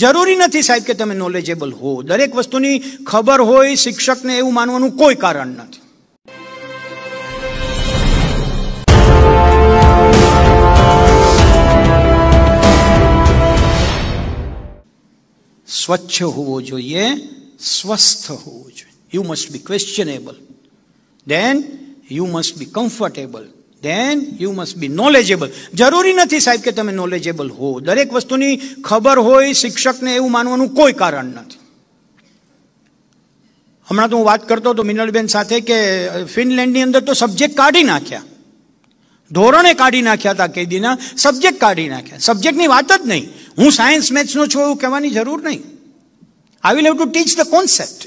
જરૂરી નથી સાહેબ કે તમે નોલેજેબલ હો દરેક વસ્તુની ખબર હોય શિક્ષકને એવું માનવાનું કોઈ કારણ નથી સ્વચ્છ હોવો જોઈએ સ્વસ્થ હોવો જોઈએ you must be questionable then you must be comfortable then you must be knowledgeable જરૂરી નથી સાહેબ કે તમે નોલેજેબલ હો દરેક વસ્તુની ખબર હોય શિક્ષકને એવું માનવાનું કોઈ કારણ નથી હમણાં તો હું વાત કરતો હતો મિનલબેન સાથે કે ફિનલેન્ડની અંદર તો સબ્જેક્ટ કાઢી નાખ્યા ધોરણે કાઢી નાખ્યા હતા કેદીના સબ્જેક્ટ કાઢી નાખ્યા સબ્જેક્ટની વાત જ નહીં હું સાયન્સ મેથ્સનો છું એવું કહેવાની જરૂર નહીં I will have to teach the concept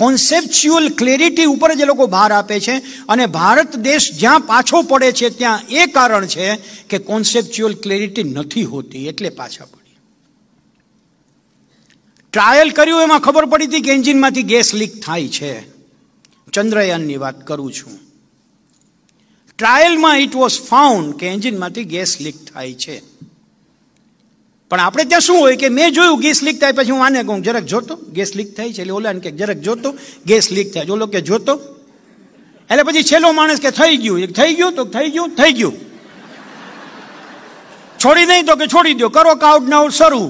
conceptual clarity ઉપર જ એ લોકો ભાર આપે છે અને ભારત દેશ જ્યાં પાછો પડે છે ત્યાં એ કારણ છે કે કોન્સેપ્ચ્યુઅલ ક્લેરિટી નથી હોતી એટલે પાછા પડી ટ્રાયલ કર્યું એમાં ખબર પડી હતી કે એન્જિનમાંથી ગેસ લીક થાય છે ચંદ્રયાનની વાત કરું છું ટ્રાયલમાં ઇટ વોઝ ફાઉન્ડ કે એન્જિનમાંથી ગેસ લીક થાય છે પણ આપણે ત્યાં શું હોય કે મેં જોયું ગેસ લીક થાય પછી હું આને કહું જરાક જોતો ગેસ લીક થાય છે એટલે ઓલાને કે જરાક જોતો ગેસ લીક થાય ઓલો કે જોતો એટલે પછી છેલ્લો માણસ કે થઈ ગયું થઈ ગયું તો થઈ ગયું થઈ ગયું છોડી નહીં તો કે છોડી દો કરો કાઉટ ના આઉટ શરૂ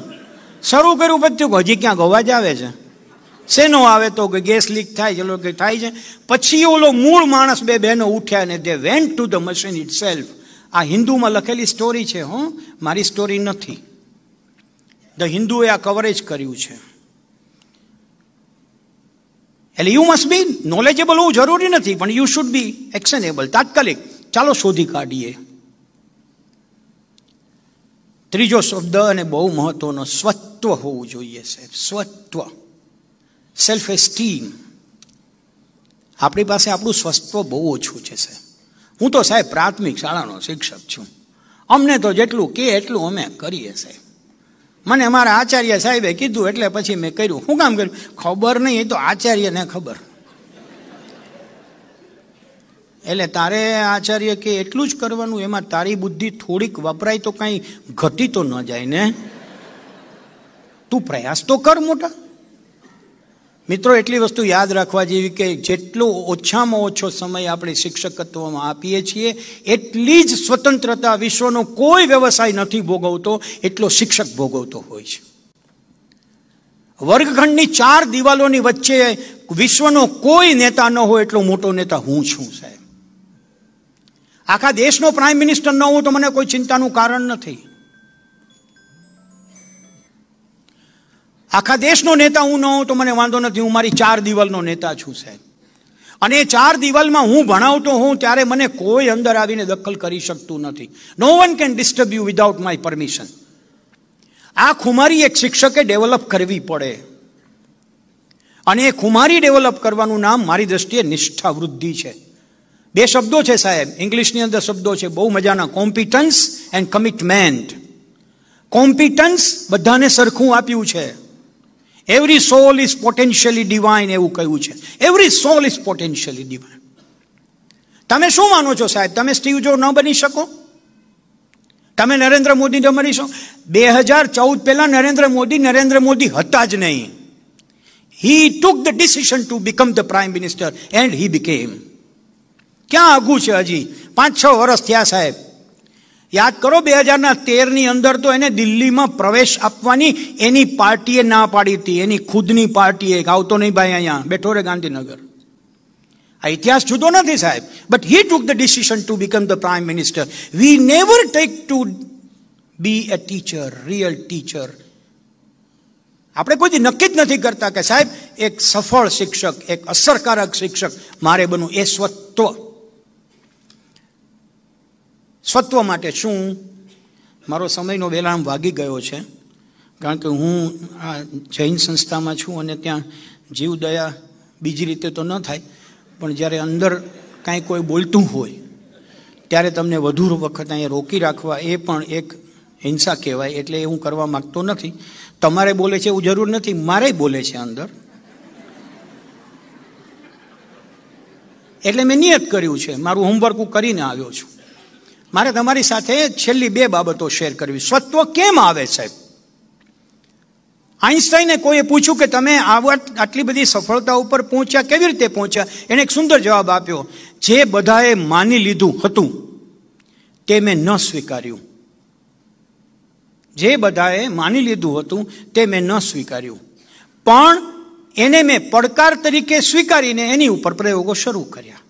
શરૂ કર્યું પછી હજી ક્યાંક અવાજ આવે છે શેનો આવે તો કે ગેસ લીક થાય છે કે થાય છે પછી ઓલો મૂળ માણસ બે બહેનો ઉઠ્યા અને તે went to the machine itself આ હિન્દુમાં લખેલી સ્ટોરી છે હો મારી સ્ટોરી નથી ધ હિન્દુએ આ કવરેજ કર્યું છે એટલે યુ મસ્ટ બી નોલેજેબલ હોવું જરૂરી નથી પણ યુ શુડ બી એક્શનેબલ તાત્કાલિક ચાલો શોધી કાઢીએ ત્રીજો શબ્દ અને બહુ મહત્વનો સ્વત્વ હોવું જોઈએ સાહેબ સ્વત્વ સેલ્ફ એસ્ટીમ આપણી પાસે આપણું સ્વસ્ત્વ બહુ ઓછું છે સાહેબ હું તો સાહેબ પ્રાથમિક શાળાનો શિક્ષક છું અમને તો જેટલું કે એટલું અમે કરીએ સાહેબ મને મારા આચાર્ય સાહેબે કીધું એટલે પછી મેં કર્યું શું કામ કર્યું ખબર નહીં એ તો આચાર્યને ખબર એટલે તારે આચાર્ય કે એટલું જ કરવાનું એમાં તારી બુદ્ધિ થોડીક વપરાય તો કાંઈ ઘટી તો ન જાય ને તું પ્રયાસ તો કર મોટા મિત્રો એટલી વસ્તુ યાદ રાખવા જેવી કે જેટલો ઓછામાં ઓછો સમય આપણે શિક્ષકત્વમાં આપીએ છીએ એટલી જ સ્વતંત્રતા વિશ્વનો કોઈ વ્યવસાય નથી ભોગવતો એટલો શિક્ષક ભોગવતો હોય છે વર્ગખંડની ચાર દિવાલોની વચ્ચે વિશ્વનો કોઈ નેતા ન હોય એટલો મોટો નેતા હું છું સાહેબ આખા દેશનો પ્રાઇમ મિનિસ્ટર ન હોય તો મને કોઈ ચિંતાનું કારણ નથી આખા દેશનો નેતા હું ન હોઉં તો મને વાંધો નથી હું મારી ચાર દિવાલનો નેતા છું સાહેબ અને ચાર દિવાલમાં હું ભણાવતો હોઉં ત્યારે મને કોઈ અંદર આવીને દખલ કરી શકતું નથી no one can disturb you without my permission આ ખુમારી એક શિક્ષકે ડેવલપ કરવી પડે અને એ ખુમારી ડેવલપ કરવાનું નામ મારી દ્રષ્ટિએ નિષ્ઠા વૃદ્ધિ છે બે શબ્દો છે સાહેબ ઇંગ્લિશની અંદર શબ્દો છે બહુ મજાના કોમ્પિટન્સ એન્ડ કમિટમેન્ટ કોમ્પિટન્સ બધાને સરખું આપ્યું છે every soul is potentially divine એવું કહ્યું છે every soul is potentially divine તમે શું માનો છો સાહેબ તમે સ્ટીવ જો ન બની શકો તમે નરેન્દ્ર મોદી ન બની શકો બે હજાર ચૌદ પહેલાં નરેન્દ્ર મોદી નરેન્દ્ર મોદી હતા જ નહીં he took the decision to become the prime minister and he became ક્યાં આઘું છે હજી પાંચ છ વર્ષ થયા સાહેબ યાદ કરો બે હજારના તેરની અંદર તો એને દિલ્હીમાં પ્રવેશ આપવાની એની પાર્ટીએ ના પાડી હતી એની ખુદની પાર્ટીએ આવતો નહીં ભાઈ અહીંયા બેઠો રે ગાંધીનગર આ ઇતિહાસ જુદો નથી સાહેબ but he took the decision to become the prime minister we never take to be a teacher real teacher આપણે કોઈ નક્કી જ નથી કરતા કે સાહેબ એક સફળ શિક્ષક એક અસરકારક શિક્ષક મારે બનવું એ સ્વત્વ સત્વ માટે શું મારો સમયનો વેલામ વાગી ગયો છે કારણ કે હું આ જૈન સંસ્થામાં છું અને ત્યાં જીવદયા બીજી રીતે તો ન થાય પણ જ્યારે અંદર કાંઈ કોઈ બોલતું હોય ત્યારે તમને વધુ વખત અહીંયા રોકી રાખવા એ પણ એક હિંસા કહેવાય એટલે એ હું કરવા માગતો નથી તમારે બોલે છે એવું જરૂર નથી મારે બોલે છે અંદર એટલે મેં નિયત કર્યું છે મારું હોમવર્ક હું કરીને આવ્યો છું મારે તમારી સાથે છેલ્લી બે બાબતો શેર કરવી સ્વત્વ કેમ આવે સાહેબ આઈન્સ્ટાઈને કોઈએ પૂછ્યું કે તમે આટલી બધી સફળતા ઉપર પહોંચ્યા કેવી રીતે પહોંચ્યા એને એક સુંદર જવાબ આપ્યો જે બધાએ માની લીધું હતું તે મેં ન સ્વીકાર્યું જે બધાએ માની લીધું હતું તે મેં ન સ્વીકાર્યું પણ એને મેં પડકાર તરીકે સ્વીકારીને એની ઉપર પ્રયોગો શરૂ કર્યા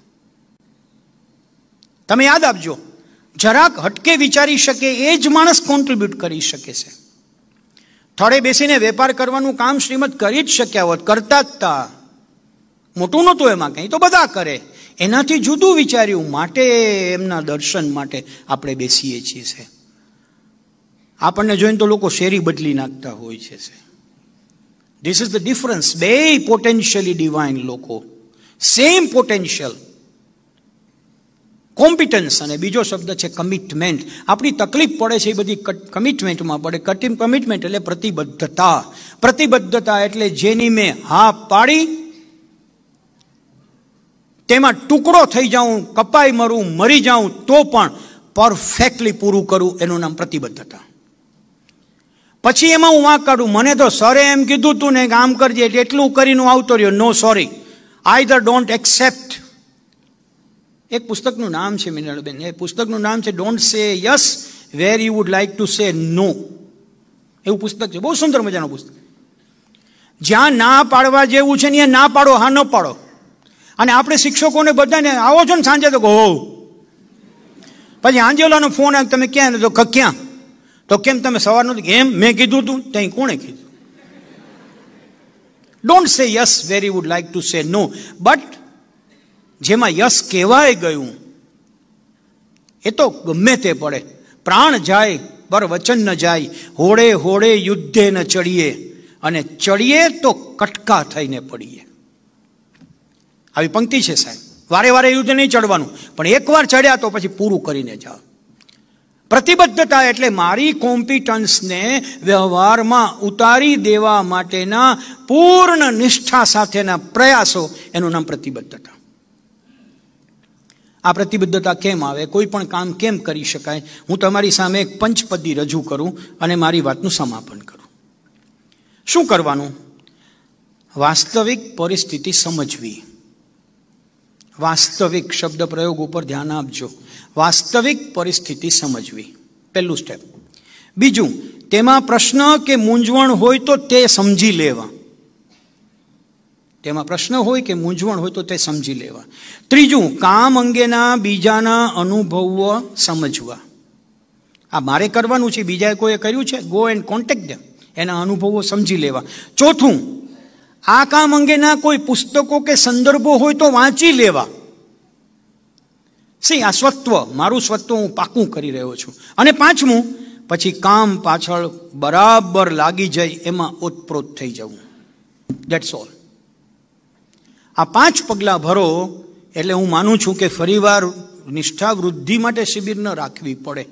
તમે યાદ આપજો જરાક હટકે વિચારી શકે એ જ માણસ કોન્ટ્રીબ્યુટ કરી શકે છે થળે બેસીને વેપાર કરવાનું કામ શ્રીમદ કરી જ શક્યા હોત કરતા જ તા મોટું નહોતું એમાં કંઈ તો બધા કરે એનાથી જુદું વિચાર્યું માટે એમના દર્શન માટે આપણે બેસીએ છીએ છે આપણને જોઈને તો લોકો શેરી બદલી નાખતા હોય છે ધીસ ઇઝ ધ ડિફરન્સ બે પોટેન્શિયલી ડિવાઇન લોકો સેમ પોટેન્શિયલ કોમ્પિટન્સ અને બીજો શબ્દ છે કમિટમેન્ટ આપણી તકલીફ પડે છે એ બધી કમિટમેન્ટમાં પડે કઠિન કમિટમેન્ટ એટલે પ્રતિબદ્ધતા પ્રતિબદ્ધતા એટલે જેની મેં હા પાડી તેમાં ટુકડો થઈ જાઉં કપાઈ મરું મરી જાઉં તો પણ પરફેક્ટલી પૂરું કરું એનું નામ પ્રતિબદ્ધતા પછી એમાં હું વાંક કાઢું મને તો સરે એમ કીધું તું ને આમ કરજે એટલે એટલું કરીને આવતો રહ્યો no sorry I the don't accept એક પુસ્તકનું નામ છે મિનળબેન એ પુસ્તકનું નામ છે don't say yes where you would like to say no એવું પુસ્તક છે બહુ સુંદર મજાનું પુસ્તક જ્યાં ના પાડવા જેવું છે ને ના પાડો હા ન પાડો અને આપણે શિક્ષકોને બધાને આવો છો ને સાંજે તો હો પછી આંજોલાનો ફોન આવે તમે ક્યાં તો ક્યાં તો કેમ તમે સવારનું એમ મેં કીધું તું ત્યાં કોણે કીધું don't say yes very you would like to say no but જેમાં યશ કહેવાય ગયું એ તો ગમે તે પડે પ્રાણ જાય પર વચન ન જાય હોડે હોડે યુદ્ધે ન ચડીએ અને ચડીએ તો કટકા થઈને પડીએ આવી પંક્તિ છે સાહેબ વારે વારે યુદ્ધ નહીં ચડવાનું પણ એકવાર ચડ્યા તો પછી પૂરું કરીને જાઓ પ્રતિબદ્ધતા એટલે મારી કોમ્પિટન્સને વ્યવહારમાં ઉતારી દેવા માટેના પૂર્ણ નિષ્ઠા સાથેના પ્રયાસો એનું નામ પ્રતિબદ્ધતા આ પ્રતિબદ્ધતા કેમ આવે કોઈ પણ કામ કેમ કરી શકાય હું તમારી સામે એક પંચપદી રજૂ કરું અને મારી વાતનું સમાપન કરું શું કરવાનું વાસ્તવિક પરિસ્થિતિ સમજવી વાસ્તવિક શબ્દ પ્રયોગ ઉપર ધ્યાન આપજો વાસ્તવિક પરિસ્થિતિ સમજવી પહેલું સ્ટેપ બીજું તેમાં પ્રશ્ન કે મૂંઝવણ હોય તો તે સમજી લેવા તેમાં પ્રશ્ન હોય કે મૂંઝવણ હોય તો તે સમજી લેવા ત્રીજું કામ અંગેના બીજાના અનુભવો સમજવા આ મારે કરવાનું છે બીજાએ કોઈએ કર્યું છે ગો એન્ડ કોન્ટેક્ટ ડેમ એના અનુભવો સમજી લેવા ચોથું આ કામ અંગેના કોઈ પુસ્તકો કે સંદર્ભો હોય તો વાંચી લેવા સી આ સ્વત્વ મારું સ્વત્વ હું પાકું કરી રહ્યો છું અને પાંચમું પછી કામ પાછળ બરાબર લાગી જાય એમાં ઓતપ્રોત થઈ જવું ડેટ્સ ઓલ આ પાંચ પગલાં ભરો એટલે હું માનું છું કે ફરીવાર નિષ્ઠા વૃદ્ધિ માટે શિબિર ન રાખવી પડે